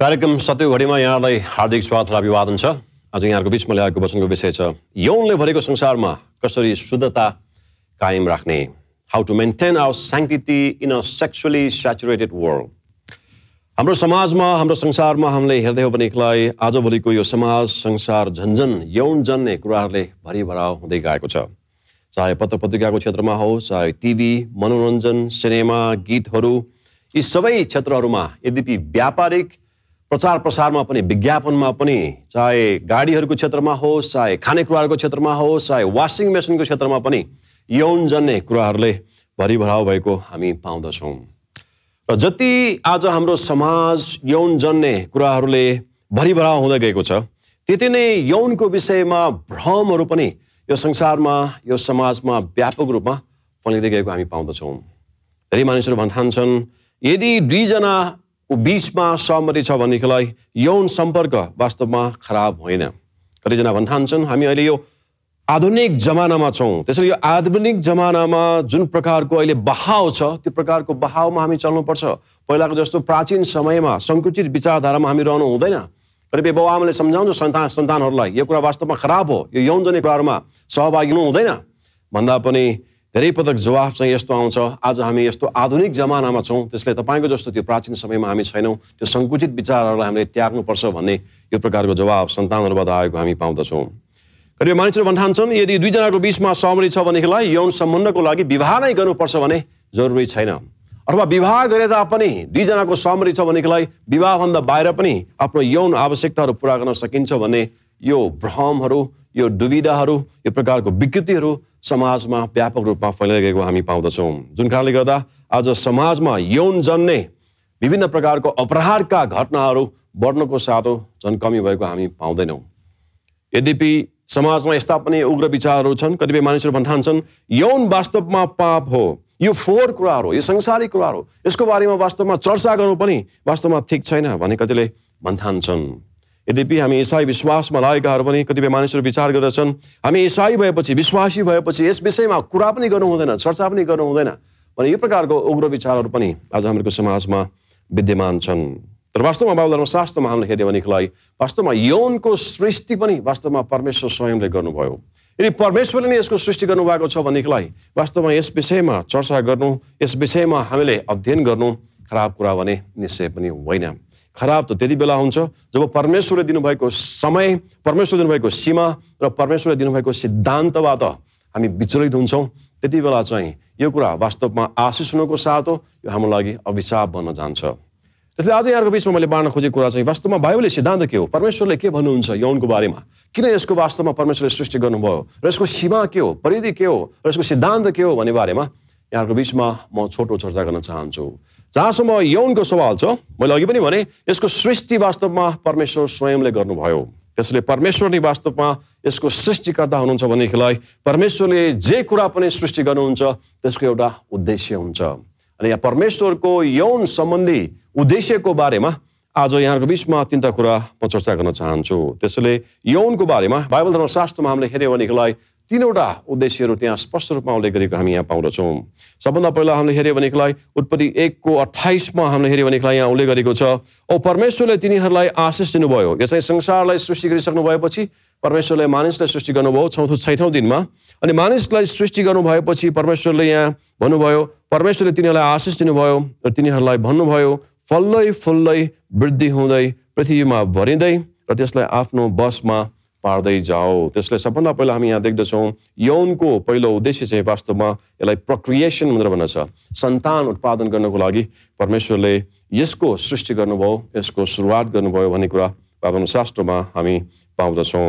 कार्यक्रम सत्यघडीमा यहाँलाई हार्दिक स्वागत र अभिवादन छ आज यहाँहरूको बिचमा ल्याएको वचनको विषय छ यौनले भरेको संसारमा कसरी शुद्धता कायम राख्ने how to maintain our sanctity in a sexually saturated world हाम्रो समाजमा हाम्रो संसारमा हामीले हेर्दै हो भनेदेखिलाई आजभोलिको यो समाज संसार झन्झन यौन जन्ने कुराहरूले भरिभराव हुँदै गएको छ चाहे पत्र पत्रिकाको क्षेत्रमा हो चाहे टिभी मनोरञ्जन सिनेमा गीतहरू यी सबै क्षेत्रहरूमा यद्यपि व्यापारिक प्रचार प्रसारमा पनि विज्ञापनमा पनि चाहे गाडीहरूको क्षेत्रमा होस् चाहे खानेकुराहरूको क्षेत्रमा होस् चाहे वासिङ मेसिनको क्षेत्रमा पनि यौन जन्ने कुराहरूले भरिभराउ भएको हामी पाउँदछौँ र जति आज हाम्रो समाज यौन जन्ने कुराहरूले भरिभराउ हुँदै गएको छ त्यति नै यौनको विषयमा भ्रमहरू पनि यो संसारमा यो समाजमा व्यापक रूपमा फैलिँदै गएको हामी पाउँदछौँ धेरै मानिसहरू भन्ठान्छन् यदि दुईजना ऊ बिचमा सहमति छ भनेदेखिलाई यौन सम्पर्क वास्तवमा खराब होइन कतिजना भन्ठान्छन् हामी अहिले यो आधुनिक जमानामा छौँ त्यसैले यो आधुनिक जमानामा जुन प्रकारको अहिले बहाव छ त्यो प्रकारको बहावमा हामी चल्नुपर्छ पहिलाको जस्तो प्राचीन समयमा सङ्कुचित विचारधारामा हामी रहनु हुँदैन कतिपय बाउ आमाले सम्झाउँछ सन्तान सन्तानहरूलाई यो कुरा वास्तवमा खराब हो यो यौनजनिक कुराहरूमा सहभागी हुनु हुँदैन भन्दा पनि धेरै पटक जवाफ चाहिँ यस्तो आउँछ आज हामी यस्तो आधुनिक जमानामा छौँ त्यसले तपाईँको जस्तो त्यो प्राचीन समयमा हामी छैनौँ त्यो सङ्कुचित विचारहरूलाई हामीले त्याग्नुपर्छ भन्ने यो प्रकारको जवाब सन्तानहरूबाट आएको हामी पाउँदछौँ र यो मानिसहरू भन्ठान्छन् यदि दुईजनाको बिचमा सहमति छ भनेदेखिलाई यौन सम्बन्धको लागि विवाह नै गर्नुपर्छ भने जरुरी छैन अथवा विवाह गरे तापनि दुईजनाको सहमति छ भनेदेखिलाई विवाहभन्दा बाहिर पनि आफ्नो यौन आवश्यकताहरू पुरा गर्न सकिन्छ भन्ने यो भ्रमहरू यो दुविधाहरू यो प्रकारको विकृतिहरू समाजमा व्यापक रूपमा फैलाइरहेको हामी पाउँदछौँ जुन कारणले गर्दा आज समाजमा यौन जन्ने विभिन्न प्रकारको अपराधका घटनाहरू बढ्नको साथो झन् कमी भएको हामी पाउँदैनौँ यद्यपि समाजमा यस्ता पनि उग्र विचारहरू छन् कतिपय मानिसहरू भन्ठान्छन् यौन वास्तवमा पाप हो यो फोहोर कुराहरू यो संसारिक कुरा हो यसको बारेमा वास्तवमा चर्चा गर्नु पनि वास्तवमा ठिक छैन भने कतिले भन्ठान्छन् यद्यपि हामी इसाई विश्वासमा लागेकाहरू पनि कतिपय मानिसहरू विचार गर्दछन् हामी इसाई भएपछि विश्वासी भएपछि यस विषयमा कुरा पनि गर्नु हुँदैन चर्चा पनि गर्नु हुँदैन भने यो प्रकारको उग्र विचारहरू पनि आज हाम्रो समाजमा विद्यमान छन् तर वास्तवमा बाबु धर्मशास्त्रमा हामीले हेऱ्यौँ भनेदेखिलाई वास्तवमा यौनको सृष्टि पनि वास्तवमा परमेश्वर स्वयंले गर्नुभयो यदि परमेश्वरले नै यसको सृष्टि गर्नुभएको छ भनेदेखिलाई वास्तवमा यस विषयमा चर्चा गर्नु यस विषयमा हामीले अध्ययन गर्नु खराब कुरा भने निश्चय पनि होइन खराब त त्यति बेला हुन्छ जब परमेश्वरले दिनुभएको समय परमेश्वरले दिनुभएको सीमा र परमेश्वरले दिनुभएको सिद्धान्तबाट हामी विचलित हुन्छौँ त्यति बेला चाहिँ यो कुरा वास्तवमा आशिष हुनुको साथ हो यो हाम्रो लागि अभिशाप बन्न जान्छ त्यसले आज यहाँको बिचमा मैले बाँड्न खोजेको कुरा चाहिँ वास्तवमा बाइबलले सिद्धान्त के हो परमेश्वरले के भन्नुहुन्छ यौनको बारेमा किन यसको वास्तवमा परमेश्वरले सृष्टि गर्नुभयो र यसको सीमा के हो परिधि के हो र यसको सिद्धान्त के हो भन्ने बारेमा यहाँको बिचमा म छोटो चर्चा गर्न चाहन्छु जहाँसम्म यौनको सवाल छ मैले अघि पनि भने यसको सृष्टि वास्तवमा परमेश्वर स्वयंले गर्नुभयो त्यसले परमेश्वर नै वास्तवमा यसको सृष्टिकर्ता हुनुहुन्छ भनेदेखिलाई परमेश्वरले जे कुरा पनि सृष्टि गर्नुहुन्छ त्यसको एउटा उद्देश्य हुन्छ अनि यहाँ परमेश्वरको यौन सम्बन्धी उद्देश्यको बारेमा आज यहाँको बिचमा तिनवटा कुरा म चर्चा गर्न चाहन्छु त्यसैले यौनको बारेमा बाइबल धर्मशास्त्रमा हामीले हेऱ्यौँ भनेदेखिलाई तिनवटा उद्देश्यहरू त्यहाँ स्पष्ट रूपमा उल्लेख गरेको हामी यहाँ पाउँदछौँ सबभन्दा पहिला हामीले हेऱ्यो भनेदेखिलाई उत्पत्ति एकको अठाइसमा हामीले हेऱ्यो भनेदेखिलाई यहाँ उल्लेख गरेको छ औ परमेश्वरले तिनीहरूलाई आशिष दिनुभयो यो संसारलाई सृष्टि गरिसक्नु भएपछि परमेश्वरले मानिसलाई सृष्टि गर्नुभयो चौथो छैठौँ दिनमा अनि मानिसलाई सृष्टि गर्नु भएपछि परमेश्वरले यहाँ भन्नुभयो परमेश्वरले तिनीहरूलाई आशिष दिनुभयो र तिनीहरूलाई भन्नुभयो फल्लै फुल्लै वृद्धि हुँदै पृथ्वीमा भरिँदै र त्यसलाई आफ्नो बसमा पार्दै जाओ त्यसले सबभन्दा पहिला हामी यहाँ देख्दछौँ यौनको पहिलो उद्देश्य चाहिँ वास्तवमा यसलाई प्रक्रिएसन भनेर भन्न छ सन्तान उत्पादन गर्नको लागि परमेश्वरले यसको सृष्टि गर्नुभयो यसको सुरुवात गर्नुभयो भन्ने कुरा शास्त्रमा हामी पाउँदछौँ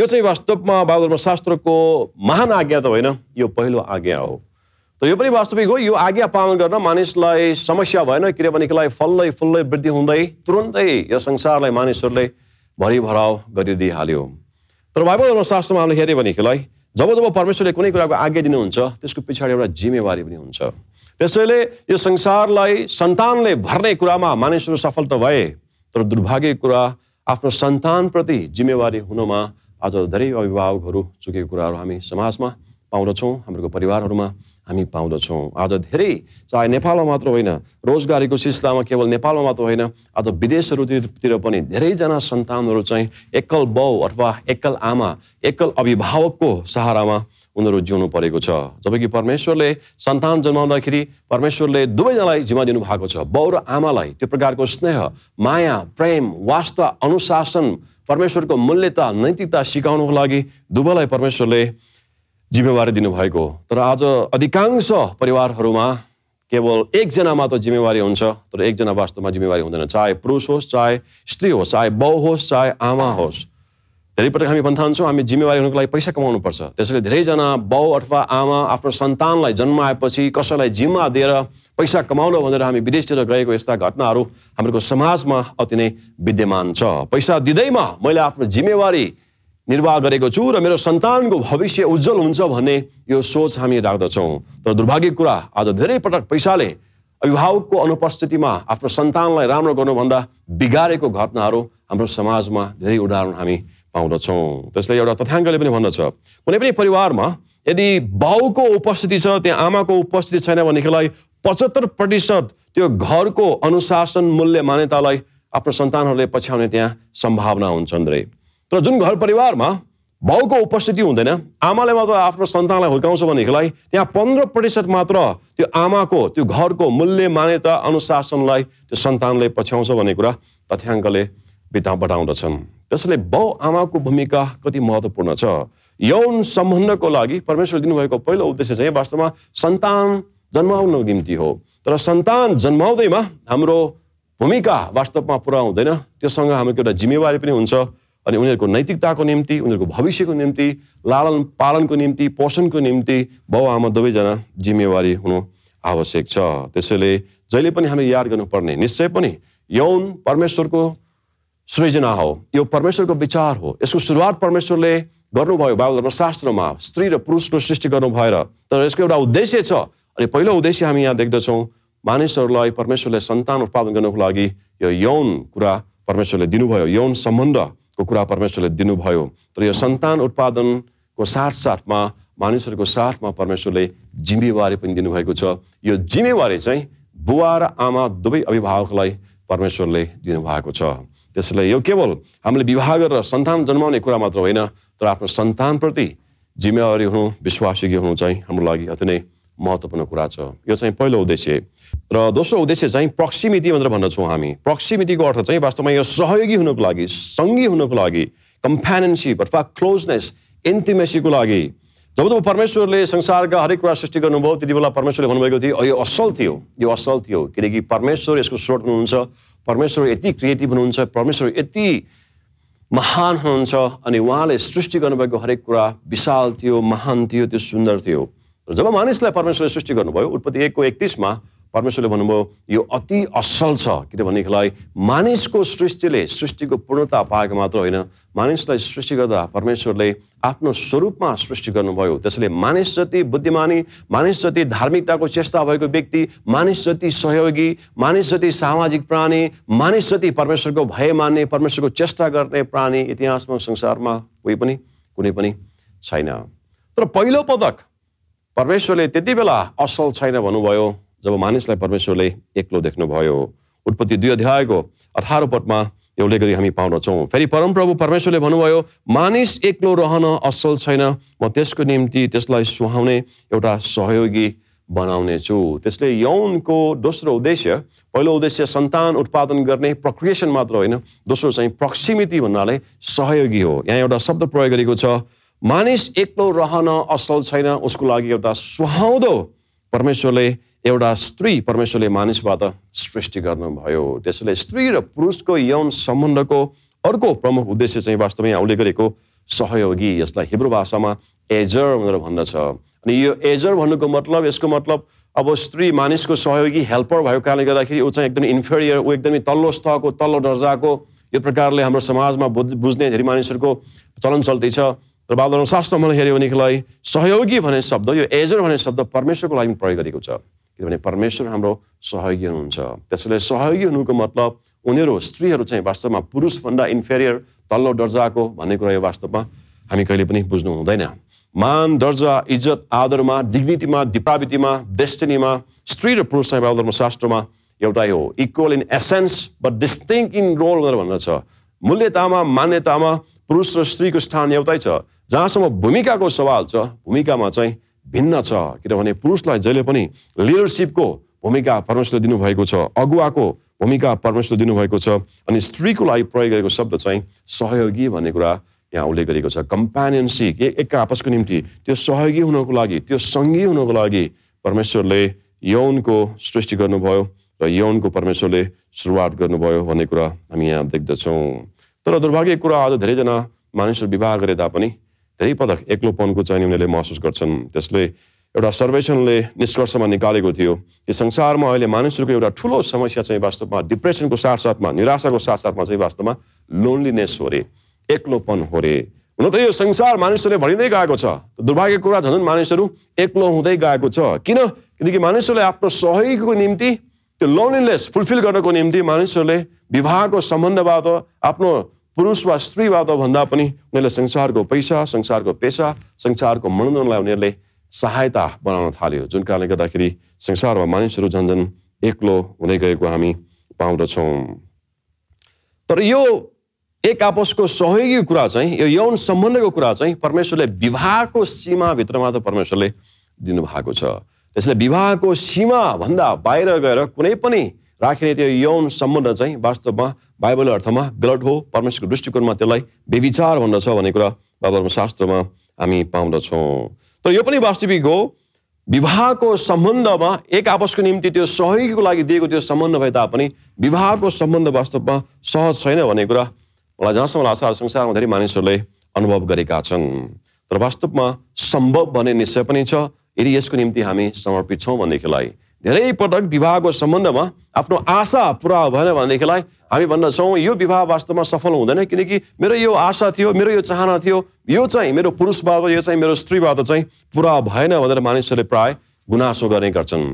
यो चाहिँ वास्तवमा शास्त्रको महान आज्ञा त होइन यो पहिलो आज्ञा हो त यो पनि वास्तविक हो यो आज्ञा पालन गर्न मानिसलाई समस्या भएन किनभने यसलाई फल्लै फुल्लै वृद्धि हुँदै तुरुन्तै यो संसारलाई मानिसहरूले भरिभराव गरिदिइहाल्यो तर बाइबल धर्मशास्त्रमा हामीले हेऱ्यो भनेदेखिलाई जब जब परमेश्वरले कुनै कुराको आज्ञा दिनुहुन्छ त्यसको पछाडि एउटा जिम्मेवारी पनि हुन्छ त्यसैले यो संसारलाई सन्तानले भर्ने कुरामा मानिसहरू सफल त भए तर दुर्भाग्य कुरा आफ्नो सन्तानप्रति जिम्मेवारी हुनुमा आज धेरै अभिभावकहरू चुकेको कुराहरू हामी समाजमा पाउँदछौँ हाम्रो परिवारहरूमा हामी पाउँदछौँ आज धेरै चाहे नेपालमा मात्र होइन रोजगारीको सिलसिलामा केवल नेपालमा मात्र होइन आज विदेशहरूतिर पनि धेरैजना सन्तानहरू चाहिँ एकल बाउ अथवा एकल आमा एकल अभिभावकको सहारामा उनीहरू जिउनु परेको छ जबकि परमेश्वरले सन्तान जन्माउँदाखेरि परमेश्वरले दुवैजनालाई जिम्मा दिनु भएको छ बाउ र आमालाई त्यो प्रकारको स्नेह माया प्रेम वास्ता अनुशासन परमेश्वरको मूल्यता नैतिकता सिकाउनुको लागि दुवैलाई परमेश्वरले जिम्मेवारी दिनुभएको तर आज अधिकांश परिवारहरूमा केवल एकजनामा मात्र जिम्मेवारी हुन्छ तर एकजना वास्तवमा जिम्मेवारी हुँदैन चाहे पुरुष होस् चाहे स्त्री होस् चाहे बाउ होस् चाहे आमा होस् धेरैपटक हामी भन्थान्छौँ हामी जिम्मेवारी हुनुको लागि पैसा कमाउनु पर्छ त्यसैले धेरैजना बाउ अथवा आमा आफ्नो सन्तानलाई आएपछि कसैलाई जिम्मा दिएर पैसा कमाउन भनेर हामी विदेशतिर गएको यस्ता घटनाहरू हाम्रो समाजमा अति नै विद्यमान छ पैसा दिँदैमा मैले आफ्नो जिम्मेवारी निर्वाह गरेको छु र मेरो सन्तानको भविष्य उज्जवल हुन्छ भन्ने यो सोच हामी राख्दछौँ तर दुर्भाग्य कुरा आज धेरै पटक पैसाले अभिभावकको अनुपस्थितिमा आफ्नो सन्तानलाई राम्रो गर्नुभन्दा बिगारेको घटनाहरू हाम्रो समाजमा धेरै उदाहरण हामी पाउँदछौँ त्यसले एउटा तथ्याङ्कले पनि भन्दछ कुनै पनि परिवारमा यदि बाउको उपस्थिति छ त्यहाँ आमाको उपस्थिति छैन भनेदेखिलाई पचहत्तर प्रतिशत त्यो घरको अनुशासन मूल्य मान्यतालाई आफ्नो सन्तानहरूले पछ्याउने त्यहाँ सम्भावना हुन्छन् रे तर जुन घर परिवारमा बाउको उपस्थिति हुँदैन आमाले मात्र आफ्नो सन्तानलाई हुर्काउँछ भनेदेखिलाई त्यहाँ पन्ध्र प्रतिशत मात्र त्यो आमाको त्यो घरको मूल्य मान्यता अनुशासनलाई त्यो सन्तानले पछ्याउँछ भन्ने कुरा तथ्याङ्कले बिता बताउँदछन् त्यसैले बाउ आमाको भूमिका कति महत्त्वपूर्ण छ यौन सम्बन्धको लागि परमेश्वर दिनुभएको पहिलो उद्देश्य चाहिँ वास्तवमा सन्तान जन्माउनको निम्ति हो तर सन्तान जन्माउँदैमा हाम्रो भूमिका वास्तवमा पुरा हुँदैन त्योसँग हाम्रो एउटा जिम्मेवारी पनि हुन्छ अनि उनीहरूको नैतिकताको निम्ति उनीहरूको भविष्यको निम्ति लालन पालनको निम्ति पोषणको निम्ति बाउ आमा दुवैजना जिम्मेवारी हुनु आवश्यक छ त्यसैले जहिले पनि हामी याद गर्नुपर्ने निश्चय पनि यौन परमेश्वरको सृजना हो यो परमेश्वरको विचार हो यसको सुरुवात परमेश्वरले गर्नुभयो धर्मशास्त्रमा स्त्री र पुरुषको सृष्टि गर्नु भएर तर यसको एउटा उद्देश्य छ अनि पहिलो उद्देश्य हामी यहाँ देख्दछौँ मानिसहरूलाई परमेश्वरले सन्तान उत्पादन गर्नुको लागि यो यौन कुरा परमेश्वरले दिनुभयो यौन सम्बन्ध को कुरा परमेश्वरले दिनुभयो तर यो सन्तान उत्पादनको साथसाथमा मानिसहरूको साथमा परमेश्वरले जिम्मेवारी पनि दिनुभएको छ यो जिम्मेवारी चाहिँ बुवा र आमा दुवै अभिभावकलाई परमेश्वरले दिनुभएको छ त्यसैले यो केवल हामीले विवाह गरेर सन्तान जन्माउने कुरा मात्र होइन तर आफ्नो सन्तानप्रति जिम्मेवारी हुनु विश्वासयोग्य हुनु चाहिँ हाम्रो लागि अति नै महत्त्वपूर्ण कुरा छ यो चाहिँ पहिलो उद्देश्य र दोस्रो उद्देश्य चाहिँ प्रोक्सिमिटी भनेर भन्दछौँ हामी प्रोक्सिमिटीको अर्थ चाहिँ वास्तवमा यो सहयोगी हुनुको लागि सँगै हुनुको लागि कम्प्यानियनसिप अथवा क्लोजनेस इन्टिमेसीको लागि जब तब परमेश्वरले संसारका हरेक कुरा सृष्टि गर्नुभयो त्यति बेला परमेश्वरले भन्नुभएको थियो यो असल थियो यो असल थियो किनकि परमेश्वर यसको स्रोत हुनुहुन्छ परमेश्वर यति क्रिएटिभ हुनुहुन्छ परमेश्वर यति महान हुनुहुन्छ अनि उहाँले सृष्टि गर्नुभएको हरेक कुरा विशाल थियो महान थियो त्यो सुन्दर थियो जब मानिसलाई परमेश्वरले सृष्टि गर्नुभयो उत्पत्ति एकको एकतिसमा परमेश्वरले भन्नुभयो यो अति असल छ किनभनेदेखिलाई मानिसको सृष्टिले सृष्टिको पूर्णता पाएको मात्र होइन मानिसलाई सृष्टि गर्दा परमेश्वरले आफ्नो स्वरूपमा सृष्टि गर्नुभयो त्यसैले मानिस जति बुद्धिमानी मानिस जति धार्मिकताको चेष्टा भएको व्यक्ति मानिस जति सहयोगी मानिस जति सामाजिक प्राणी मानिस जति परमेश्वरको भय मान्ने परमेश्वरको चेष्टा गर्ने प्राणी इतिहासमा संसारमा कोही पनि कुनै पनि छैन तर पहिलो पदक परमेश्वरले त्यति बेला असल छैन भन्नुभयो जब मानिसलाई परमेश्वरले एक्लो देख्नुभयो उत्पत्ति दुई अध्यायको अठार पटमा एउटै गरी हामी पाउँदछौँ फेरि परमप्रभु परमेश्वरले भन्नुभयो मानिस एक्लो रहन असल छैन म त्यसको निम्ति त्यसलाई सुहाउने एउटा सहयोगी बनाउनेछु त्यसले यौनको दोस्रो उद्देश्य पहिलो उद्देश्य सन्तान उत्पादन गर्ने प्रक्रिएसन मात्र होइन दोस्रो चाहिँ प्रक्सिमिटी भन्नाले सहयोगी हो यहाँ एउटा शब्द प्रयोग गरेको छ मानिस एक्लो रहन असल छैन उसको लागि एउटा सुहाउँदो परमेश्वरले एउटा स्त्री परमेश्वरले मानिसबाट सृष्टि गर्नुभयो त्यसैले स्त्री र पुरुषको यौन सम्बन्धको अर्को प्रमुख उद्देश्य चाहिँ वास्तवमा यहाँले गरेको सहयोगी यसलाई हिब्रू भाषामा एजर भनेर भन्दछ अनि यो एजर भन्नुको मतलब यसको मतलब अब स्त्री मानिसको सहयोगी हेल्पर भएको कारणले गर्दाखेरि ऊ चाहिँ एकदम इन्फेरियर ऊ एकदमै तल्लो स्तरको तल्लो दर्जाको यो प्रकारले हाम्रो समाजमा बुझ्ने धेरै मानिसहरूको चलन छ तर बाल शास्त्रमा हेऱ्यो भनेदेखिलाई सहयोगी भन्ने शब्द यो एजर भन्ने शब्द परमेश्वरको लागि प्रयोग गरेको छ किनभने परमेश्वर हाम्रो सहयोगी हुनुहुन्छ त्यसैले सहयोगी हुनुको मतलब उनीहरू स्त्रीहरू चाहिँ वास्तवमा पुरुषभन्दा इन्फेरियर तल्लो दर्जाको भन्ने कुरा यो वास्तवमा हामी कहिले पनि बुझ्नु हुँदैन मान दर्जा इज्जत आदरमा डिग्निटीमा दिपावितीमा डेस्टिनीमा स्त्री र पुरुष चाहिँ धर्म शास्त्रमा एउटा हो equal in essence but distinct in role भनेर छ मूल्यतामा मान्यतामा पुरुष र स्त्रीको स्थान एउटै छ जहाँसम्म भूमिकाको सवाल छ भूमिकामा चाहिँ भिन्न छ किनभने पुरुषलाई जहिले पनि लिडरसिपको भूमिका परमेश्वरले दिनुभएको छ अगुवाको भूमिका परमेश्वर दिनुभएको छ अनि स्त्रीको लागि प्रयोग गरेको शब्द चाहिँ सहयोगी भन्ने कुरा यहाँ उल्लेख गरेको छ कम्प्यानियनसिप एक एक आपसको निम्ति त्यो सहयोगी हुनको लागि त्यो सङ्घीय हुनको लागि परमेश्वरले यौनको सृष्टि गर्नुभयो र यौनको परमेश्वरले सुरुवात गर्नुभयो भन्ने कुरा हामी यहाँ देख्दछौँ तर दुर्भाग्य कुरा आज धेरैजना मानिसहरू विवाह गरे तापनि धेरै पटक एक्लोपनको चाहिँ उनीहरूले महसुस गर्छन् त्यसले एउटा सर्वेक्षणले निष्कर्षमा निकालेको थियो कि संसारमा अहिले मानिसहरूको एउटा ठुलो समस्या चाहिँ वास्तवमा डिप्रेसनको साथसाथमा निराशाको साथसाथमा चाहिँ वास्तवमा लोन्लिनेस हो रे एक्लोपन हो रे हुन त यो संसार मानिसहरूले भरिँदै गएको छ दुर्भाग्य कुरा झन् मानिसहरू एक्लो हुँदै गएको छ किन किनकि मानिसहरूले आफ्नो सहयोगको निम्ति त्यो लोनलिनेस फुलफिल गर्नको निम्ति मानिसहरूले विवाहको सम्बन्धबाट आफ्नो पुरुष वा स्त्रीबाट भन्दा पनि उनीहरूले संसारको पैसा संसारको पेसा संसारको मनोरञ्जनलाई उनीहरूले सहायता बनाउन थाल्यो जुन कारणले गर्दाखेरि संसारमा मानिसहरू झन्झन एक्लो हुँदै गएको हामी पाउँदछौँ तर यो एक आपसको सहयोगी कुरा चाहिँ यो यौन सम्बन्धको कुरा चाहिँ परमेश्वरले विवाहको सीमाभित्रमा त परमेश्वरले दिनुभएको छ त्यसले विवाहको सीमाभन्दा बाहिर गएर कुनै पनि राखिने त्यो यौन सम्बन्ध चाहिँ वास्तवमा बाइबल अर्थमा गलत हो परमेश्वरको दृष्टिकोणमा त्यसलाई बेविचार भन्दछ भन्ने कुरा बाबर शास्त्रमा हामी पाउँदछौँ तर यो पनि वास्तविक हो विवाहको सम्बन्धमा एक आपसको निम्ति त्यो सहयोगको लागि दिएको त्यो सम्बन्ध भए तापनि विवाहको सम्बन्ध वास्तवमा सहज छैन भन्ने कुरा मलाई जहाँसम्म लाग्छ संसारमा धेरै मानिसहरूले अनुभव गरेका छन् तर वास्तवमा सम्भव भन्ने निश्चय पनि छ यदि यसको निम्ति हामी समर्पित छौँ भनेदेखिलाई धेरै पटक विवाहको सम्बन्धमा आफ्नो आशा पुरा भएन भनेदेखिलाई हामी भन्दछौँ यो विवाह वास्तवमा सफल हुँदैन किनकि मेरो यो आशा थियो मेरो यो चाहना थियो यो चाहिँ मेरो पुरुषबाट यो चाहिँ मेरो स्त्रीबाट चाहिँ पुरा भएन भनेर मानिसहरूले प्राय गुनासो गर्ने गर्छन्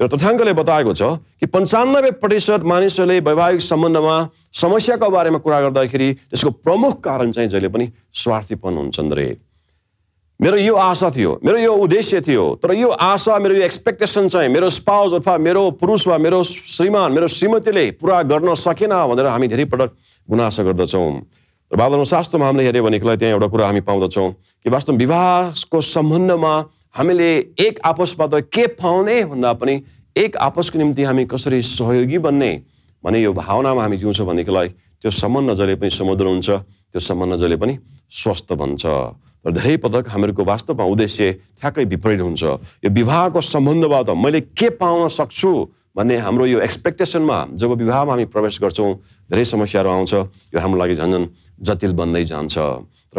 र तथ्याङ्कले बताएको छ कि पन्चानब्बे प्रतिशत मानिसहरूले वैवाहिक सम्बन्धमा समस्याको बारेमा कुरा गर्दाखेरि त्यसको प्रमुख कारण चाहिँ जहिले पनि स्वार्थीपन हुन्छन् रे मेरो यो आशा थियो मेरो यो उद्देश्य थियो तर यो आशा मेरो यो एक्सपेक्टेसन चाहिँ मेरो स्पाउस अथवा मेरो पुरुष वा मेरो श्रीमान मेरो श्रीमतीले पुरा गर्न सकेन भनेर हामी धेरै पटक गुनासो गर्दछौँ र बाबरमा शास्त्रमा हामीले हेऱ्यो भनेकोलाई त्यहाँ एउटा कुरा हामी पाउँदछौँ कि वास्तव विवाहको सम्बन्धमा हामीले एक आपसबाट के पाउने भन्दा पनि एक आपसको निम्ति हामी कसरी सहयोगी बन्ने भने यो भावनामा हामी जिउँछौँ भनेदेखिलाई त्यो सम्बन्ध जहिले पनि समुद्र हुन्छ त्यो सम्बन्ध जहिले पनि स्वस्थ भन्छ तर धेरै पटक हामीहरूको वास्तवमा उद्देश्य ठ्याक्कै विपरीत हुन्छ यो विवाहको सम्बन्धबाट मैले के पाउन सक्छु भन्ने हाम्रो यो एक्सपेक्टेसनमा जब विवाहमा हामी प्रवेश गर्छौँ धेरै समस्याहरू आउँछ यो हाम्रो लागि झन्झन जटिल बन्दै जान्छ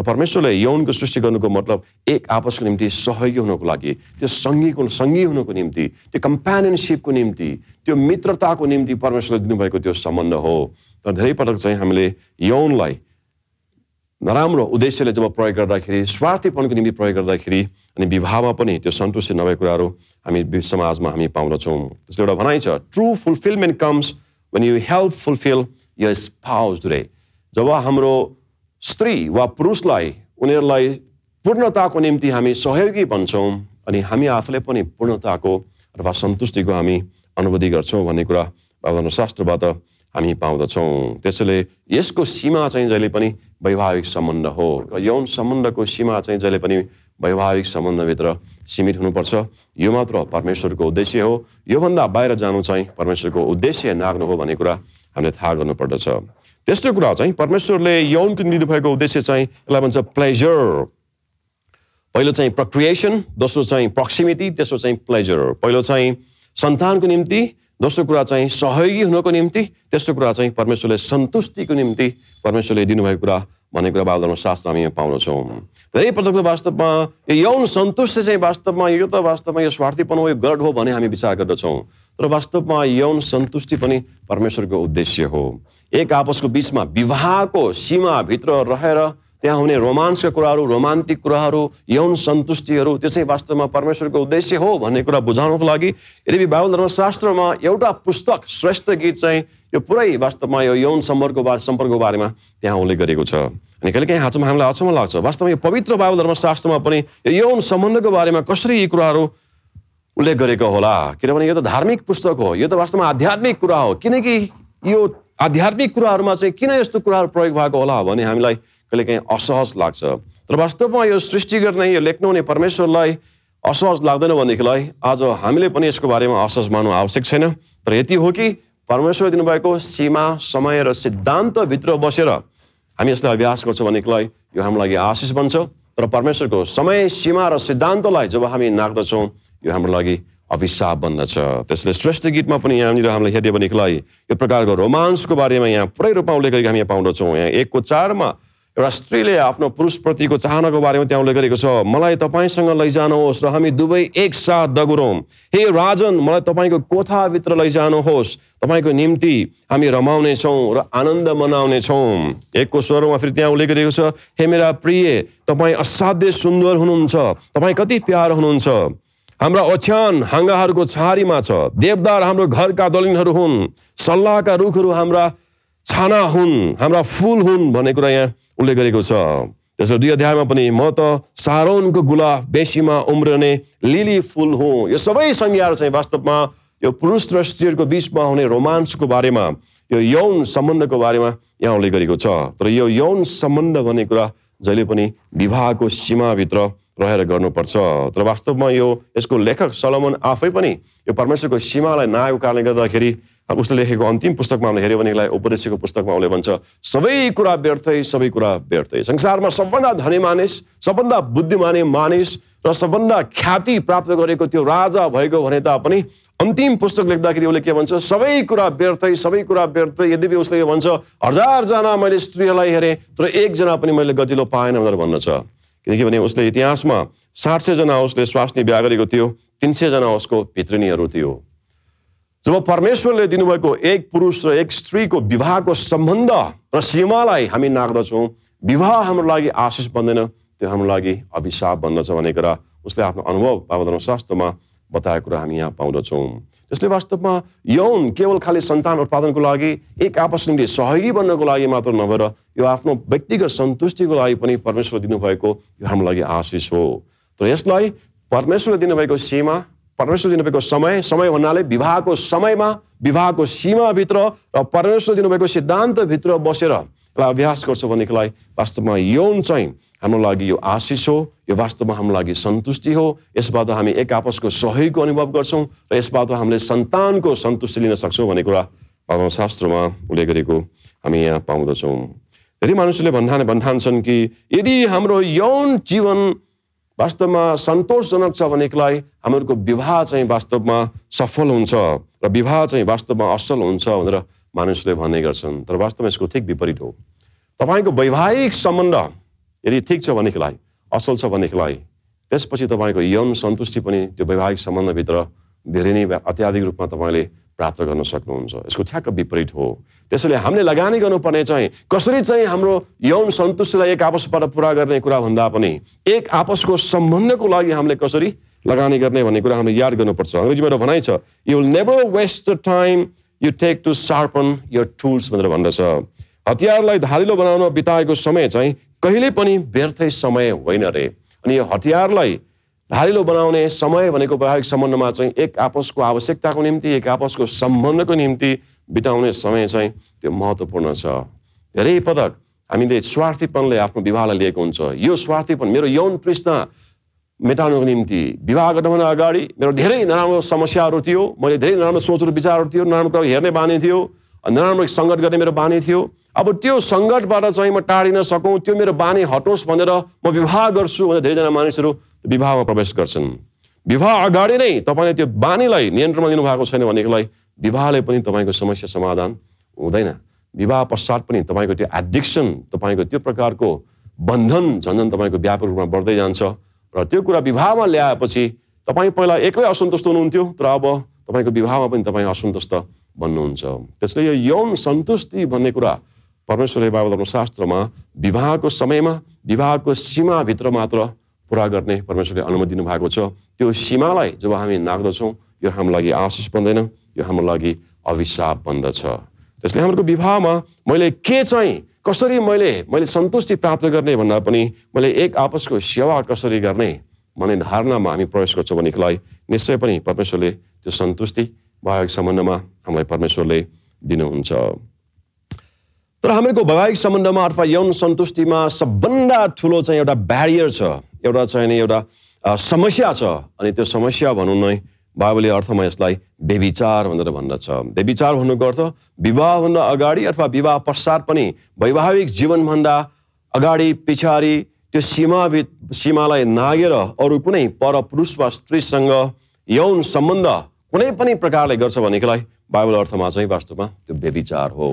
र परमेश्वरले यौनको सृष्टि गर्नुको मतलब एक आपसको निम्ति सहयोगी हुनको लागि त्यो सङ्गीको सङ्गी हुनको निम्ति त्यो कम्प्यानियनसिपको निम्ति त्यो मित्रताको निम्ति परमेश्वरले दिनुभएको त्यो सम्बन्ध हो तर धेरै पटक चाहिँ हामीले यौनलाई नराम्रो उद्देश्यले जब प्रयोग गर्दाखेरि स्वार्थीपनको निम्ति प्रयोग गर्दाखेरि अनि विवाहमा पनि त्यो सन्तुष्टि नभएको कुराहरू हामी समाजमा हामी पाउँदछौँ त्यसले एउटा भनाइ छ true fulfilment comes when you help fulfil your spouse रे जब हाम्रो स्त्री वा पुरुषलाई उनीहरूलाई पूर्णताको निम्ति हामी सहयोगी बन्छौँ अनि हामी आफूले पनि पूर्णताको अथवा सन्तुष्टिको हामी अनुभूति गर्छौँ भन्ने कुरा शास्त्रबाट हामी पाउँदछौँ त्यसैले यसको सीमा चाहिँ जहिले पनि वैवाहिक सम्बन्ध हो यौन सम्बन्धको सीमा चाहिँ जहिले पनि वैवाहिक सम्बन्धभित्र सीमित हुनुपर्छ यो मात्र परमेश्वरको उद्देश्य हो योभन्दा बाहिर जानु चाहिँ परमेश्वरको उद्देश्य नाग्नु हो भन्ने कुरा हामीले थाहा गर्नुपर्दछ त्यस्तो कुरा चाहिँ परमेश्वरले यौनको निम्ति भएको उद्देश्य चाहिँ यसलाई भन्छ प्लेजर पहिलो चाहिँ प्रक्रिएसन दोस्रो चाहिँ प्रोक्सिमिटी तेस्रो चाहिँ प्लेजर पहिलो चाहिँ सन्तानको निम्ति दोस्रो कुरा चाहिँ सहयोगी हुनको निम्ति तेस्रो कुरा चाहिँ परमेश्वरले सन्तुष्टिको निम्ति परमेश्वरले दिनुभएको कुरा भन्ने कुरा बाल शास्त्र हामी पाउँदछौँ धेरै पटकको वास्तवमा यो यौन सन्तुष्टि चाहिँ वास्तवमा यो त वास्तवमा यो स्वार्थीपन हो यो गलत हो भने हामी विचार गर्दछौँ तर वास्तवमा यौन सन्तुष्टि पनि परमेश्वरको उद्देश्य हो एक आपसको बिचमा विवाहको सीमाभित्र रहेर त्यहाँ हुने रोमान्सका कुराहरू रोमान्टिक कुराहरू यौन सन्तुष्टिहरू त्यो चाहिँ वास्तवमा परमेश्वरको उद्देश्य हो भन्ने कुरा बुझाउनको लागि यद्यपि बाइबल धर्मशास्त्रमा एउटा पुस्तक श्रेष्ठ गीत चाहिँ यो पुरै वास्तवमा यो यौन सम्पर्कको बारे सम्पर्कको बारेमा त्यहाँ उल्लेख गरेको छ अनि कहिले काहीँ हाँचोमा हामीलाई अचम्म लाग्छ वास्तवमा यो पवित्र बाइबल धर्मशास्त्रमा पनि यो यौन सम्बन्धको बारेमा कसरी यी कुराहरू उल्लेख गरेको होला किनभने यो त धार्मिक पुस्तक हो यो त वास्तवमा आध्यात्मिक कुरा हो किनकि यो आध्यात्मिक कुराहरूमा चाहिँ किन यस्तो कुराहरू प्रयोग भएको होला भने हामीलाई कहिलेकाहीँ असहज लाग्छ तर वास्तवमा यो सृष्टि गर्ने यो लेख्नु हुने परमेश्वरलाई असहज लाग्दैन भनेदेखिलाई आज हामीले पनि यसको बारेमा असहज मान्नु आवश्यक छैन तर यति हो कि परमेश्वर दिनुभएको सीमा समय र सिद्धान्तभित्र बसेर हामी यसलाई अभ्यास गर्छौँ भनेदेखिलाई यो हाम्रो लागि आशिष बन्छ तर परमेश्वरको समय सीमा र सिद्धान्तलाई जब हामी नाग्दछौँ यो हाम्रो लागि अभिशाप भन्दछ त्यसले श्रेष्ठ गीतमा पनि यहाँनिर हामीले हेऱ्यो भनेदेखिलाई यो प्रकारको रोमान्सको बारेमा यहाँ पुरै रूपमा उल्लेख गरेको हामी यहाँ पाउँदछौँ यहाँ एकको चारमा एउटा स्त्रीले आफ्नो पुरुषप्रतिको चाहनाको बारेमा त्यहाँ उल्लेख गरेको छ मलाई तपाईँसँग लैजानुहोस् र हामी दुवै एकसाथ दगुरौँ हे राजन मलाई तपाईँको कोठाभित्र लैजानुहोस् तपाईँको निम्ति हामी रमाउनेछौँ र आनन्द मनाउनेछौँ एकको स्वरमा फेरि त्यहाँ उल्लेख गरेको छ हे मेरा प्रिय तपाईँ असाध्य सुन्दर हुनुहुन्छ तपाईँ कति प्यार हुनुहुन्छ हाम्रा ओछ्यान हाँगाहरूको छारीमा छ देवदार हाम्रो घरका दलिनहरू हुन् सल्लाहका रुखहरू हाम्रा छाना हुन् हाम्रा फुल हुन् भन्ने कुरा यहाँ उल्लेख गरेको छ त्यसो दुई अध्यायमा पनि म त सारोनको गुलाब बेसीमा उम्रने लिली फुल हुँ यो सबै संज्ञाहरू चाहिँ वास्तवमा यो पुरुष र स्त्रीहरूको बिचमा हुने रोमान्सको बारेमा यो यौन सम्बन्धको बारेमा यहाँ उल्लेख गरेको छ तर यो यौन सम्बन्ध भन्ने कुरा जहिले पनि विवाहको सीमाभित्र रहेर गर्नुपर्छ तर वास्तवमा यो यसको लेखक सलमन आफै पनि यो परमेश्वरको सीमालाई नआएको कारणले गर्दाखेरि अब उसले लेखेको अन्तिम पुस्तकमा हामीले हेऱ्यो भने यसलाई उपदेशको पुस्तकमा उसले भन्छ सबै कुरा व्यर्थै सबै कुरा व्यर्थै संसारमा सबभन्दा धनी मानिस सबभन्दा बुद्धिमानी मानिस र सबभन्दा ख्याति प्राप्त गरेको त्यो राजा भएको भने तापनि अन्तिम पुस्तक लेख्दाखेरि उसले के भन्छ सबै कुरा व्यर्थै सबै कुरा व्यर्थै यद्यपि उसले के भन्छ हजारजना मैले स्त्रीहरूलाई हेरेँ तर एकजना पनि मैले गतिलो पाएन भनेर भन्न छ किनकि भने उसले इतिहासमा सात सयजना उसले स्वास्नी बिहा गरेको थियो तिन सयजना उसको भित्रिनीहरू थियो जब परमेश्वरले दिनुभएको एक पुरुष र एक स्त्रीको विवाहको सम्बन्ध र सीमालाई हामी नाग्दछौँ विवाह हाम्रो लागि आशिष बन्दैन त्यो हाम्रो लागि अभिशाप बन्दछ भन्ने कुरा उसले आफ्नो अनुभव शास्त्रमा बताएको कुरा हामी यहाँ पाउँदछौँ त्यसले वास्तवमा यौन केवल खालि सन्तान उत्पादनको लागि एक आपसले सहयोगी बन्नको लागि मात्र नभएर यो आफ्नो व्यक्तिगत सन्तुष्टिको लागि पनि परमेश्वर दिनुभएको यो हाम्रो लागि आशिष हो तर यसलाई परमेश्वरले दिनुभएको सीमा परमेश्वर दिनुभएको समय समय भन्नाले विवाहको समयमा विवाहको सीमाभित्र र परमेश्वर दिनुभएको सिद्धान्तभित्र बसेर यसलाई अभ्यास गर्छ भनेदेखिलाई वास्तवमा यौन चाहिँ हाम्रो लागि यो आशिष हो यो वास्तवमा हाम्रो लागि सन्तुष्टि हो यसबाट हामी एक आपसको सहयोगको अनुभव गर्छौँ र यसबाट हामीले सन्तानको सन्तुष्टि लिन सक्छौँ भन्ने कुरा शास्त्रमा उल्लेख गरेको हामी यहाँ पाउँदछौँ धेरै मानिसहरूले भन्ठान भन्ठान्छन् कि यदि हाम्रो यौन जीवन वास्तवमा सन्तोषजनक छ भनेकोलाई हामीहरूको विवाह चाहिँ वास्तवमा सफल हुन्छ र विवाह चाहिँ वास्तवमा असल हुन्छ भनेर मानिसले भन्ने गर्छन् तर वास्तवमा यसको ठिक विपरीत हो तपाईँको वैवाहिक सम्बन्ध यदि ठिक छ भनेकोलाई असल छ भनेकोलाई त्यसपछि तपाईँको यौन सन्तुष्टि पनि त्यो वैवाहिक सम्बन्धभित्र धेरै नै अत्याधिक रूपमा तपाईँले प्राप्त गर्न सक्नुहुन्छ यसको ठ्याक्क विपरीत हो त्यसैले हामीले लगानी गर्नुपर्ने चाहिँ कसरी चाहिँ हाम्रो यौन सन्तुष्टिलाई एक आपसबाट पुरा गर्ने कुरा भन्दा पनि एक आपसको सम्बन्धको लागि हामीले कसरी लगानी गर्ने भन्ने कुरा हामीले याद गर्नुपर्छ अङ्ग्रेजीमा एउटा भनाइ छ you will never waste the time you take to sharpen your tools भनेर भन्दछ हतियारलाई धारिलो बनाउन बिताएको समय चाहिँ कहिले पनि व्यर्थै समय होइन रे अनि यो हतियारलाई धारिलो बनाउने समय भनेको वैवाहिक सम्बन्धमा चाहिँ एक आपसको आवश्यकताको निम्ति एक आपसको सम्बन्धको निम्ति बिताउने समय चाहिँ त्यो महत्त्वपूर्ण छ धेरै पदक हामीले स्वार्थीपनले आफ्नो विवाहलाई लिएको हुन्छ यो स्वार्थीपन मेरो यौन पृष्ठ मेटाउनको निम्ति विवाह गर्नुभन्दा अगाडि मेरो धेरै नराम्रो समस्याहरू थियो मैले धेरै नराम्रो सोचहरू विचारहरू थियो नराम्रो कुरा हेर्ने बानी थियो नराम्रो सङ्गत गर्ने मेरो बानी थियो अब त्यो सङ्गतबाट चाहिँ म टाढिन सकौँ त्यो मेरो बानी हटोस् भनेर म विवाह गर्छु भनेर धेरैजना मानिसहरू विवाहमा प्रवेश गर्छन् विवाह अगाडि नै तपाईँले त्यो बानीलाई नियन्त्रणमा दिनुभएको छैन भनेदेखिलाई विवाहले पनि तपाईँको समस्या समाधान हुँदैन विवाह पश्चात पनि तपाईँको त्यो एडिक्सन तपाईँको त्यो प्रकारको बन्धन झन्झन तपाईँको व्यापक रूपमा बढ्दै जान्छ र त्यो कुरा विवाहमा ल्याएपछि तपाईँ पहिला एक्लै असन्तुष्ट हुनुहुन्थ्यो तर अब तपाईँको विवाहमा पनि तपाईँ असन्तुष्ट बन्नुहुन्छ त्यसले यो यौन सन्तुष्टि भन्ने कुरा परमेश्वरले बाबा धर्मशास्त्रमा विवाहको समयमा विवाहको सीमाभित्र मात्र पुरा गर्ने परमेश्वरले अनुमति दिनुभएको छ त्यो सीमालाई जब हामी नाग्दछौँ यो हाम्रो लागि आशिष बन्दैन यो हाम्रो लागि अभिशाप बन्दछ त्यसले हाम्रो विवाहमा मैले के चाहिँ कसरी मैले मैले सन्तुष्टि प्राप्त गर्ने भन्दा पनि मैले एक आपसको सेवा कसरी गर्ने भन्ने धारणामा हामी प्रवेश गर्छौँ भनेदेखिलाई निश्चय पनि परमेश्वरले त्यो सन्तुष्टि वैवाहिक सम्बन्धमा हामीलाई परमेश्वरले दिनुहुन्छ तर हामीहरूको वैवाहिक सम्बन्धमा अथवा यौन सन्तुष्टिमा सबभन्दा ठुलो चाहिँ एउटा ब्यारियर छ एउटा चाहिँ नि एउटा समस्या छ अनि त्यो समस्या भनौँ नै बाबुले अर्थमा यसलाई बेविचार भनेर भन्दछ बेविचार भन्नुको अर्थ विवाहभन्दा अगाडि अथवा विवाह पश्चात पनि वैवाहिक जीवनभन्दा अगाडि पछाडि त्यो सीमाभित सीमालाई नागेर अरू कुनै परपुरुष वा स्त्रीसँग यौन सम्बन्ध कुनै पनि प्रकारले गर्छ भनेकोलाई बाइबल अर्थमा चाहिँ वास्तवमा त्यो बेविचार हो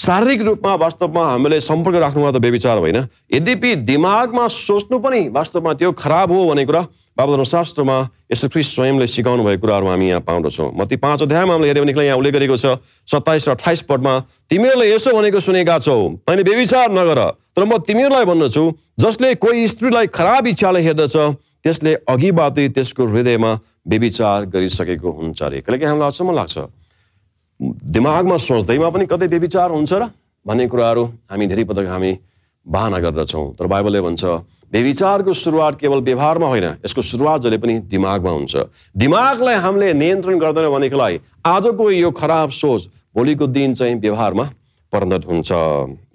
शारीरिक रूपमा वास्तवमा हामीले सम्पर्क राख्नुमा त बेविचार होइन यद्यपि दिमागमा सोच्नु पनि वास्तवमा त्यो खराब हो भन्ने कुरा धर्मशास्त्रमा यसरी स्वयंले सिकाउनु भएको कुराहरू हामी यहाँ पाउँदछौँ म ती पाँच अध्यायमा हामीले हेऱ्यो भने यहाँ उल्लेख गरेको छ सत्ताइस र अठाइस पटमा तिमीहरूले यसो भनेको सुनेका छौ तैँले बेविचार नगर तर म तिमीहरूलाई भन्दछु जसले कोही स्त्रीलाई खराब इच्छाले हेर्दछ त्यसले अघिबाटै त्यसको हृदयमा बेविचार गरिसकेको हुन्छ अरे कहिलेकाहीँ हामीलाई अचम्म लाग्छ दिमागमा सोच्दैमा पनि कतै व्यविचार हुन्छ र भन्ने कुराहरू हामी धेरै पटक हामी बाहना गर्दछौँ तर बाइबलले भन्छ व्यविचारको सुरुवात केवल व्यवहारमा होइन यसको सुरुवात जहिले पनि दिमागमा हुन्छ दिमागलाई हामीले नियन्त्रण गर्दैनौँ भनेकोलाई आजको यो खराब सोच भोलिको दिन चाहिँ व्यवहारमा परिणत हुन्छ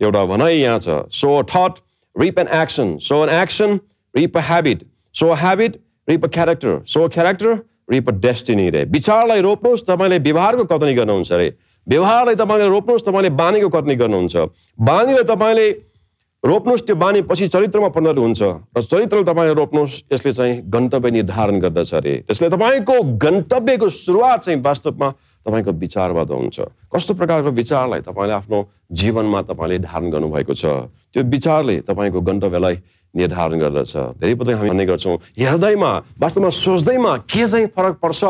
एउटा भनाइ यहाँ छ sow thought reap an action sow an action reap a habit sow habit reap a character sow character destiny रे विचारलाई रोप्नुहोस् तपाईँले व्यवहारको कतनी गर्नुहुन्छ अरे व्यवहारलाई तपाईँले रोप्नुहोस् तपाईँले बानीको कथनी गर्नुहुन्छ बानीलाई तपाईँले रोप्नुहोस् त्यो बानी पछि चरित्रमा परिणत हुन्छ र चरित्रलाई तपाईँले रोप्नुहोस् यसले चाहिँ गन्तव्य निर्धारण गर्दछ अरे त्यसले तपाईँको गन्तव्यको सुरुवात चाहिँ वास्तवमा तपाईँको विचारबाट हुन्छ कस्तो प्रकारको विचारलाई तपाईँले आफ्नो जीवनमा तपाईँले धारण गर्नुभएको छ त्यो विचारले तपाईँको गन्तव्यलाई निर्धारण गर्दछ धेरै पटक हामी भन्ने गर्छौँ हेर्दैमा वास्तवमा सोच्दैमा के चाहिँ फरक पर्छ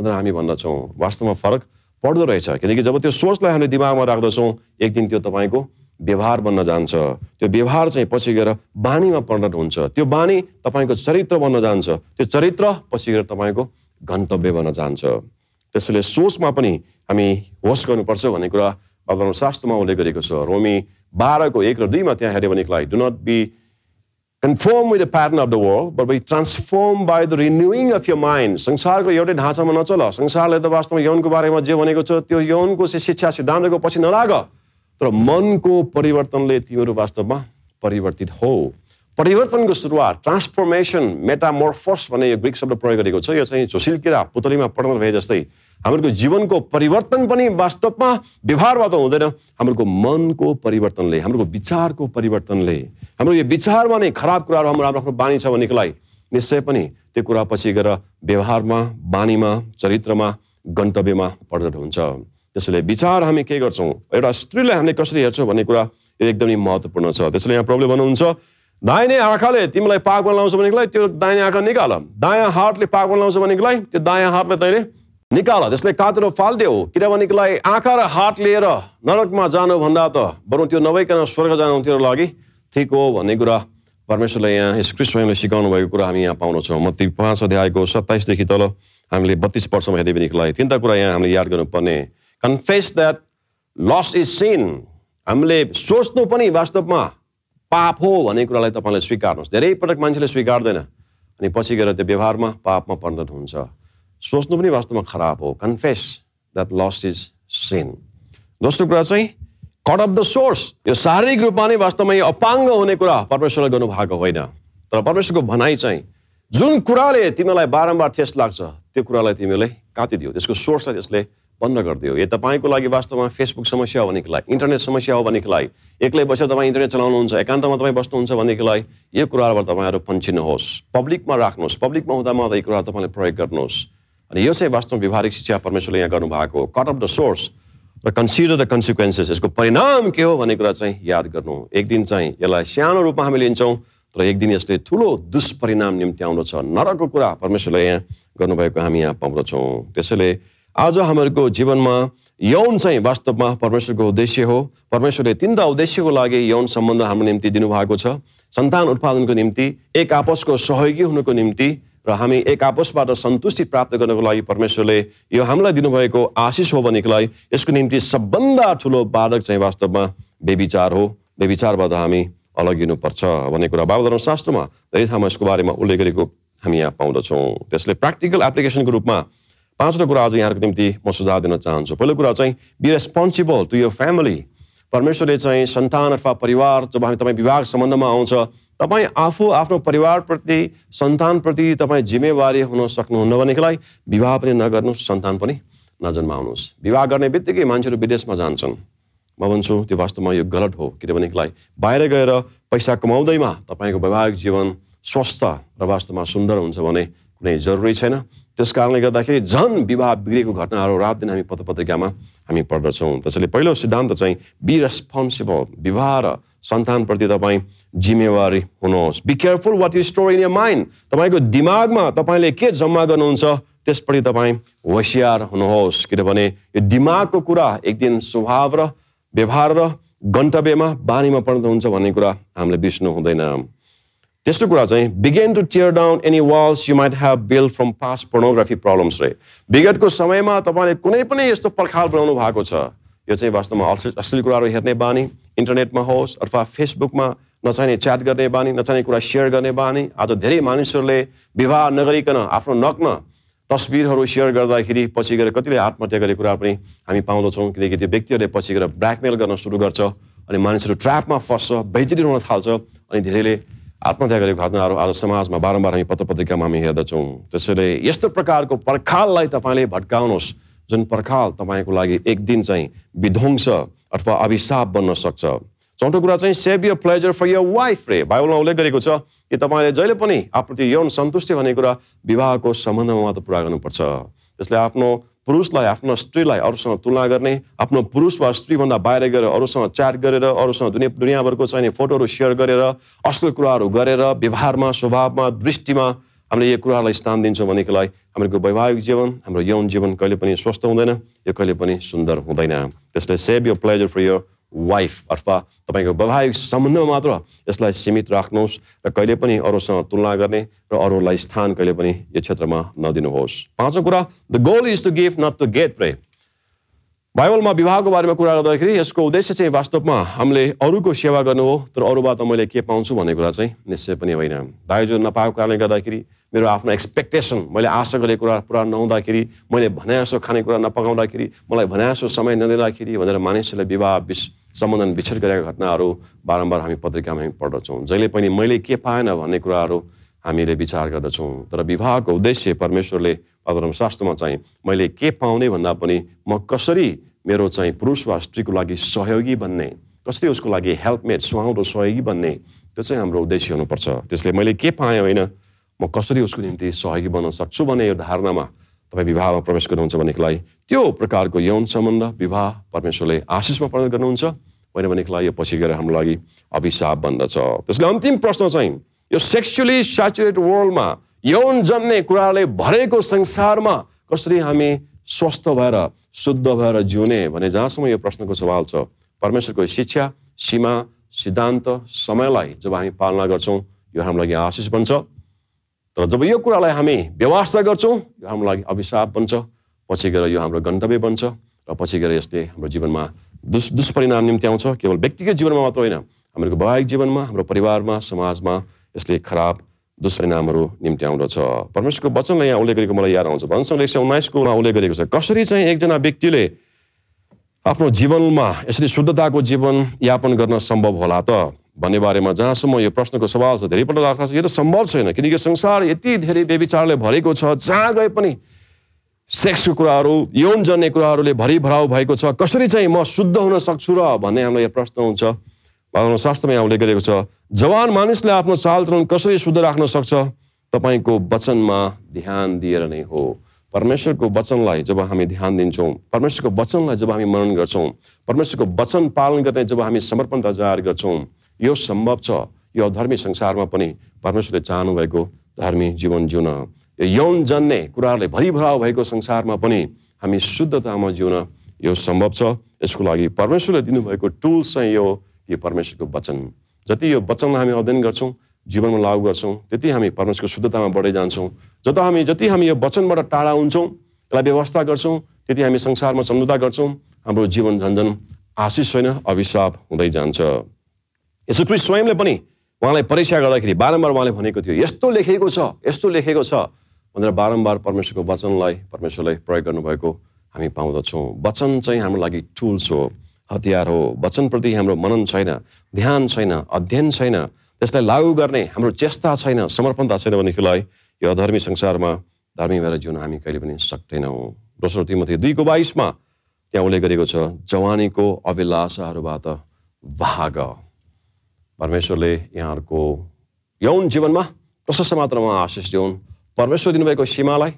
भनेर हामी भन्दछौँ वास्तवमा फरक पर्दो रहेछ किनकि जब त्यो सोचलाई हामीले दिमागमा राख्दछौँ एक दिन त्यो तपाईँको व्यवहार बन्न जान्छ त्यो व्यवहार चाहिँ पछि गएर बानीमा परिणत हुन्छ त्यो बानी तपाईँको चरित्र बन्न जान्छ त्यो चरित्र पछि गएर तपाईँको गन्तव्य बन्न जान्छ त्यसैले सोचमा पनि हामी होस गर्नुपर्छ भन्ने कुरा शास्त्रमा उल्लेख गरेको छ रोमी बाह्रको एक र दुईमा त्यहाँ हेऱ्यो भनेलाई do not be conform with the pattern of the world but be transform by the renewing of your mind संसारको एउटै ढाँचामा नचल संसारले त वास्तवमा यौनको बारेमा जे भनेको छ त्यो यौनको शिक्षा सिद्धान्तको पछि नलाग तर मनको परिवर्तनले तिमीहरू वास्तवमा परिवर्तित हो परिवर्तनको सुरुवात ट्रान्सफर्मेसन मेटामोर्फोस भन्ने यो ग्रिक शब्द प्रयोग गरेको छ यो चाहिँ झोसिल किरा पुतलीमा पढ्न रहे जस्तै हाम्रो जीवनको परिवर्तन पनि वास्तवमा व्यवहारबाट हुँदैन हाम्रो मनको परिवर्तनले हाम्रो विचारको परिवर्तनले हाम्रो यो विचारमा नै खराब कुराहरू हाम्रो राम्रो आफ्नो बानी छ भनेकोलाई निश्चय पनि त्यो कुरा पछि गएर व्यवहारमा बानीमा चरित्रमा गन्तव्यमा परिणत हुन्छ त्यसैले विचार हामी के गर्छौँ एउटा स्त्रीलाई हामीले कसरी हेर्छौँ भन्ने कुरा यो एकदमै महत्त्वपूर्ण छ त्यसैले यहाँ प्रब्लम भन्नुहुन्छ दाहिने आँखाले तिमीलाई बनाउँछ लाउँछ भनेकोलाई त्यो दायाँ आँखा निकाल दायाँ हातले पागमा लाउँछ भनेकोलाई त्यो दायाँ हातले तैँले निकाल त्यसले काँतिर फालिदेऊ किनभनेकोलाई आँखा र हात लिएर नरकमा जानुभन्दा त बरु त्यो नभइकन स्वर्ग जानु तेरो लागि ठिक हो भन्ने कुरा परमेश्वरले यहाँ यस कृष्णले सिकाउनु भएको कुरा हामी यहाँ पाउनेछौँ म ती पाँच अध्यायको सत्ताइसदेखि तल हामीले बत्तिस वर्षमा हेर्ने पनि तिनवटा कुरा यहाँ हामीले याद गर्नुपर्ने confess that lust is sin हामीले सोच्नु पनि वास्तवमा पाप हो भन्ने कुरालाई तपाईँले स्वीकार्नुहोस् धेरै पटक मान्छेले स्वीकार्दैन अनि पछि गएर त्यो व्यवहारमा पापमा परिणत हुन्छ सोच्नु पनि वास्तवमा खराब हो confess that lust is sin दोस्रो कुरा चाहिँ कट अफ द सोर्स यो शारीरिक रूपमा नै वास्तवमा यो अपाङ्ग हुने कुरा परमेश्वरले भएको होइन तर परमेश्वरको भनाइ चाहिँ जुन कुराले तिमीलाई बारम्बार ठेस लाग्छ त्यो कुरालाई तिमीले काटिदियो त्यसको सोर्सलाई त्यसले बन्द गरिदियो यो तपाईँको लागि वास्तवमा फेसबुक समस्या हो भनेको लागि इन्टरनेट समस्या हो भनेको लागि एक्लै बसेर तपाईँ इन्टरनेट चलाउनुहुन्छ एकान्तमा तपाईँ बस्नुहुन्छ भनेको लागि यो कुराहरूबाट तपाईँहरू पन्चिनुहोस् पब्लिकमा राख्नुहोस् पब्लिकमा हुँदामा हुँदा यो कुरा तपाईँले प्रयोग गर्नुहोस् अनि यो चाहिँ वास्तवमा व्यवहारिक शिक्षा परमेश्वरले यहाँ गर्नुभएको कट अफ द सोर्स र कन्सिडर द कन्सिक्वेन्सेस यसको परिणाम के हो भन्ने कुरा चाहिँ याद गर्नु एक दिन चाहिँ यसलाई सानो रूपमा हामी लिन्छौँ तर एक दिन यसले ठुलो दुष्परिणाम निम्ति आउँदो छ नरकको कुरा परमेश्वरले यहाँ गर्नुभएको हामी यहाँ पाउँदछौँ त्यसैले आज हामीहरूको जीवनमा यौन चाहिँ वास्तवमा परमेश्वरको उद्देश्य हो परमेश्वरले तिनवटा उद्देश्यको लागि यौन सम्बन्ध हाम्रो निम्ति दिनुभएको छ सन्तान उत्पादनको निम्ति एक आपसको सहयोगी हुनुको निम्ति र हामी एक आपसबाट सन्तुष्टि प्राप्त गर्नको लागि परमेश्वरले यो हामीलाई दिनुभएको आशिष हो भनेको लागि यसको निम्ति सबभन्दा ठुलो बाधक चाहिँ वास्तवमा बेविचार हो बेविचारबाट हामी अलगिनुपर्छ भन्ने कुरा बाबु शास्त्रमा धेरै ठाउँमा यसको बारेमा उल्लेख गरेको हामी यहाँ पाउँदछौँ त्यसले प्र्याक्टिकल एप्लिकेसनको रूपमा पाँचवटा कुरा आज यहाँको निम्ति म सुझाव दिन चाहन्छु पहिलो कुरा चाहिँ be responsible to your family परमेश्वरले चाहिँ सन्तान अथवा परिवार जब हामी तपाईँ विवाह सम्बन्धमा आउँछ तपाईँ आफू आफ्नो परिवारप्रति सन्तानप्रति तपाईँ जिम्मेवारी हुन सक्नुहुन्न भनेकोलाई विवाह पनि नगर्नुहोस् सन्तान पनि नजन्माउनुहोस् विवाह गर्ने बित्तिकै मान्छेहरू विदेशमा जान्छन् म भन्छु त्यो वास्तवमा यो गलत हो किनभनेलाई बाहिर गएर पैसा कमाउँदैमा तपाईँको वैवाहिक जीवन स्वस्थ र वास्तवमा सुन्दर हुन्छ भने कुनै जरुरी छैन त्यस कारणले गर्दाखेरि झन् विवाह बिग्रेको घटनाहरू रात दिन हामी पत्र पत्रिकामा हामी पढ्दछौँ त्यसैले पहिलो सिद्धान्त चाहिँ बी रेस्पोन्सिबल विवाह र सन्तानप्रति तपाईँ जिम्मेवारी हुनुहोस् be careful what you store in your mind तपाईँको दिमागमा तपाईँले के जम्मा गर्नुहुन्छ त्यसपट्टि तपाईँ होसियार हुनुहोस् किनभने यो दिमागको कुरा एक दिन स्वभाव र व्यवहार र गन्तव्यमा बानीमा हुन्छ भन्ने कुरा हामीले बिर्सनु हुँदैन त्यस्तो कुरा चाहिँ begin to tear down any walls you might have build from past pornography problems रे विगतको समयमा तपाईँले कुनै पनि यस्तो पर्खाल बनाउनु भएको छ यो चाहिँ वास्तवमा अश्लील अश्लील कुराहरू हेर्ने बानी इन्टरनेटमा होस् अथवा फेसबुकमा नचाहिने च्याट गर्ने बानी नचाहिने कुरा सेयर गर्ने बानी आज धेरै मानिसहरूले विवाह नगरिकन आफ्नो नग्न तस्बिरहरू सेयर गर्दाखेरि पछि गएर कतिले आत्महत्या गरेको कुरा पनि हामी पाउँदछौँ किनकि त्यो व्यक्तिहरूले पछि गएर ब्ल्याकमेल गर्न सुरु गर्छ अनि मानिसहरू ट्र्यापमा फस्छ बेजिरी हुन थाल्छ अनि धेरैले आत्महत्या गरेको घटनाहरू आज समाजमा बारम्बार हामी पत्र पत्रिकामा हामी हेर्दछौँ त्यसैले यस्तो प्रकारको पर्खाललाई तपाईँले भट्काउनुहोस् जुन पर्खाल तपाईँको लागि एक दिन चाहिँ विध्वंस अथवा अभिशाप बन्न सक्छ चौथो कुरा चाहिँ save your pleasure for your wife रे बाइबलमा उल्लेख गरेको छ कि तपाईँले जहिले पनि आफ्नो त्यो यौन सन्तुष्टि भन्ने कुरा विवाहको सम्बन्धमा मात्र पुरा गर्नुपर्छ त्यसले आफ्नो पुरुषलाई आफ्नो स्त्रीलाई अरूसँग तुलना गर्ने आफ्नो पुरुष वा स्त्रीभन्दा बाहिर गएर अरूसँग च्याट गरेर अरूसँग दुनियाँ दुनियाँभरको चाहिने फोटोहरू सेयर गरेर असल कुराहरू गरेर व्यवहारमा स्वभावमा दृष्टिमा हामीले यो कुराहरूलाई स्थान दिन्छौँ भनेकोलाई हाम्रो वैवाहिक जीवन हाम्रो यौन जीवन कहिले पनि स्वस्थ हुँदैन यो कहिले पनि सुन्दर हुँदैन त्यसले सेभ यो प्लेजर फर यो वाइफ अथवा तपाईँको वैवाहिक सम्बन्धमा मात्र यसलाई सीमित राख्नुहोस् र कहिले पनि अरूसँग तुलना गर्ने र अरूलाई स्थान कहिले पनि यो क्षेत्रमा नदिनुहोस् पाँचौँ कुरा the goal is to gift not to get pray बाइबलमा विवाहको बारेमा कुरा गर्दाखेरि यसको उद्देश्य चाहिँ वास्तवमा हामीले अरूको सेवा गर्नु हो तर अरूबाट मैले के पाउँछु भन्ने कुरा चाहिँ निश्चय पनि होइन दाइजो नपाएको कारणले गर्दाखेरि मेरो आफ्नो एक्सपेक्टेसन मैले आशा गरेको कुरा पुरा नहुँदाखेरि मैले भने जस्तो खानेकुरा नपकाउँदाखेरि मलाई भने जस्तो समय नदिँदाखेरि भनेर मानिसहरूले विवाह विश सम्बन्धन विच्छेद गरेका घटनाहरू बारम्बार हामी पत्रिकामा हामी पढ्दछौँ जहिले पनि मैले के पाएन भन्ने कुराहरू हामीले विचार गर्दछौँ तर विवाहको उद्देश्य परमेश्वरले शास्त्रमा चाहिँ मैले के पाउने भन्दा पनि म कसरी मेरो चाहिँ पुरुष वा स्त्रीको लागि सहयोगी बन्ने कसरी उसको लागि हेल्पमेट सुहाउँदो सहयोगी बन्ने त्यो चाहिँ हाम्रो उद्देश्य हुनुपर्छ त्यसले मैले के पाएँ होइन म कसरी उसको निम्ति सहयोगी बन्न सक्छु भन्ने यो धारणामा तपाईँ विवाहमा प्रवेश गर्नुहुन्छ लागि त्यो प्रकारको यौन सम्बन्ध विवाह परमेश्वरले आशिषमा प्रण गर्नुहुन्छ होइन लागि यो पछि गएर हाम्रो लागि अभिशाप बन्दछ त्यसले अन्तिम प्रश्न चाहिँ यो सेक्सुली सेचुरेट वर्ल्डमा यौन जन्ने कुराले भरेको संसारमा कसरी हामी स्वस्थ भएर शुद्ध भएर जिउने भने जहाँसम्म यो प्रश्नको सवाल छ परमेश्वरको शिक्षा सीमा सिद्धान्त समयलाई जब हामी पालना गर्छौँ यो हाम्रो लागि आशिष बन्छ तर जब यो कुरालाई हामी व्यवस्था गर्छौँ यो हाम्रो लागि अभिशाप बन्छ पछि गएर यो हाम्रो गन्तव्य बन्छ र पछि गएर यसले हाम्रो जीवनमा दुष् दुष्परिणाम निम्ति आउँछ केवल व्यक्तिगत जीवनमा मात्र होइन हाम्रो वैवाहिक जीवनमा हाम्रो परिवारमा समाजमा यसले खराब दुष्परिणामहरू निम्ति आउँदछ परमेश्वरको वचनलाई यहाँ उल्लेख गरेको मलाई याद आउँछ भनसँग एक सय उन्नाइसको उल्लेख गरेको छ कसरी चाहिँ एकजना व्यक्तिले आफ्नो जीवनमा यसरी शुद्धताको जीवन यापन गर्न सम्भव होला त भन्ने बारेमा जहाँसम्म यो प्रश्नको सवाल छ धेरैपल्ट लाग्छ यो त सम्भव छैन किनकि संसार यति धेरै बेविचारले भरेको छ जहाँ गए पनि सेक्सको कुराहरू यौन जन्ने कुराहरूले भरिभराउ भएको छ कसरी चाहिँ म शुद्ध हुन सक्छु र भन्ने हाम्रो यो प्रश्न हुन्छ शास्त्रमा उल्लेख गरेको छ जवान मानिसले आफ्नो चालचलन कसरी शुद्ध राख्न सक्छ तपाईँको वचनमा ध्यान दिएर नै हो परमेश्वरको वचनलाई जब हामी ध्यान दिन्छौँ परमेश्वरको वचनलाई जब हामी मनन गर्छौँ परमेश्वरको वचन पालन गर्ने जब हामी समर्पण जाहेर गर्छौँ यो सम्भव छ यो अधर्मी संसारमा पनि परमेश्वरले चाहनुभएको धर्मी जीवन जिउन यो यौन जन्ने कुराहरूले भरिभराउ भएको संसारमा पनि हामी शुद्धतामा जिउन यो सम्भव छ यसको लागि परमेश्वरले दिनुभएको टुल्स चाहिँ यो यो परमेश्वरको वचन जति यो वचनलाई हामी अध्ययन गर्छौँ जीवनमा लागु गर्छौँ त्यति हामी परमेश्वरको शुद्धतामा बढै जान्छौँ जता हामी जति हामी यो वचनबाट टाढा हुन्छौँ यसलाई व्यवस्था गर्छौँ त्यति हामी संसारमा सम्झौता गर्छौँ हाम्रो जीवन झन्झन आशिष होइन अभिशाप हुँदै जान्छ यसो कृषि स्वयंले पनि उहाँलाई परीक्षा गर्दाखेरि बारम्बार उहाँले भनेको थियो यस्तो लेखेको छ यस्तो लेखेको छ भनेर बारम्बार परमेश्वरको वचनलाई परमेश्वरलाई प्रयोग गर्नुभएको हामी पाउँदछौँ वचन चाहिँ हाम्रो लागि टुल्स हो हतियार हो वचनप्रति हाम्रो मनन छैन ध्यान छैन अध्ययन छैन त्यसलाई लागू गर्ने हाम्रो चेष्टा छैन समर्पणता छैन भनेदेखिलाई यो अधर्मी संसारमा धर्मी भएर जिउन हामी कहिले पनि सक्दैनौँ दोस्रो तिमी दुईको बाइसमा त्यहाँ उसले गरेको छ जवानीको अभिलाषाहरूबाट भाग परमेश्वरले यहाँहरूको यौन जीवनमा प्रशस्त मात्रामा आशिष दिउन् परमेश्वर दिनुभएको सीमालाई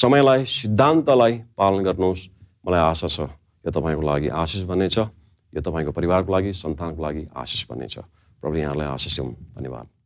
समयलाई सिद्धान्तलाई पालन गर्नुहोस् मलाई आशा छ यो तपाईँको लागि आशिष बन्नेछ यो तपाईँको परिवारको लागि सन्तानको लागि आशिष बन्नेछ प्रभु यहाँलाई आशिष हुन् धन्यवाद